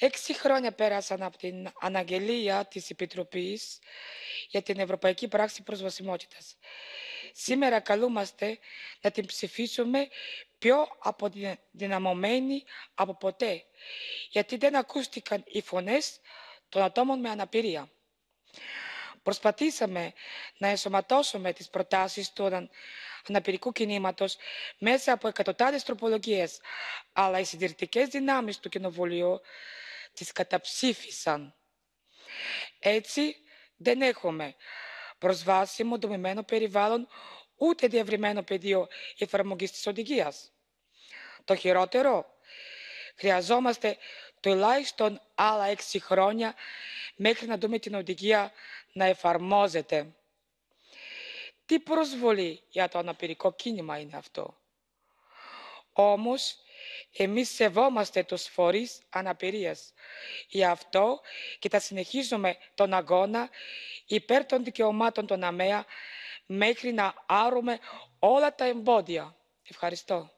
Έξι χρόνια πέρασαν από την αναγγελία της Επιτροπής για την Ευρωπαϊκή Πράξη Προσβασιμότητας. Σήμερα καλούμαστε να την ψηφίσουμε πιο αποδυναμωμένη από ποτέ, γιατί δεν ακούστηκαν οι φωνές των ατόμων με αναπηρία. Προσπαθήσαμε να εσωματώσουμε τις προτάσεις του αναπηρικού κινήματος μέσα από εκατοτάδες τροπολογίες, αλλά οι συντηρητικές δυνάμεις του Κοινοβουλίου τις καταψήφισαν. Έτσι, δεν έχουμε προσβάσιμο δομημένο περιβάλλον ούτε διευρυμένο πεδίο εφαρμογής της οδηγίας. Το χειρότερο, χρειαζόμαστε τουλάχιστον άλλα έξι χρόνια μέχρι να δούμε την οδηγία να εφαρμόζεται. Τι προσβολή για το αναπηρικό κίνημα είναι αυτό. Όμως, εμείς σεβόμαστε τους φορείς αναπηρίας. Γι' αυτό και θα συνεχίζουμε τον αγώνα υπέρ των δικαιωμάτων των ΑΜΕΑ μέχρι να άρουμε όλα τα εμπόδια. Ευχαριστώ.